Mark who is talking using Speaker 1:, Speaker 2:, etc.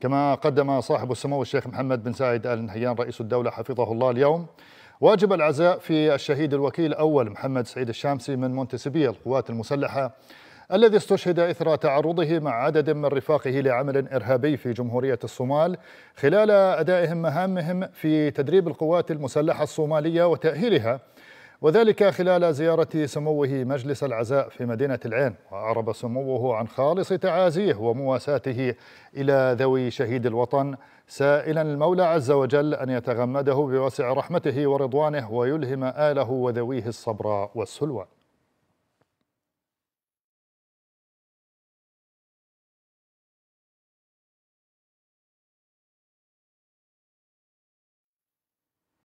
Speaker 1: كما قدم صاحب السمو الشيخ محمد بن زايد ال نهيان رئيس الدوله حفظه الله اليوم واجب العزاء في الشهيد الوكيل الاول محمد سعيد الشامسي من منتسبي القوات المسلحه الذي استشهد اثر تعرضه مع عدد من رفاقه لعمل ارهابي في جمهوريه الصومال خلال ادائهم مهامهم في تدريب القوات المسلحه الصوماليه وتاهيلها وذلك خلال زيارة سموه مجلس العزاء في مدينة العين وأعرب سموه عن خالص تعازيه ومواساته إلى ذوي شهيد الوطن سائلا المولى عز وجل أن يتغمده بوسع رحمته ورضوانه ويلهم آله وذويه الصبر والسلوى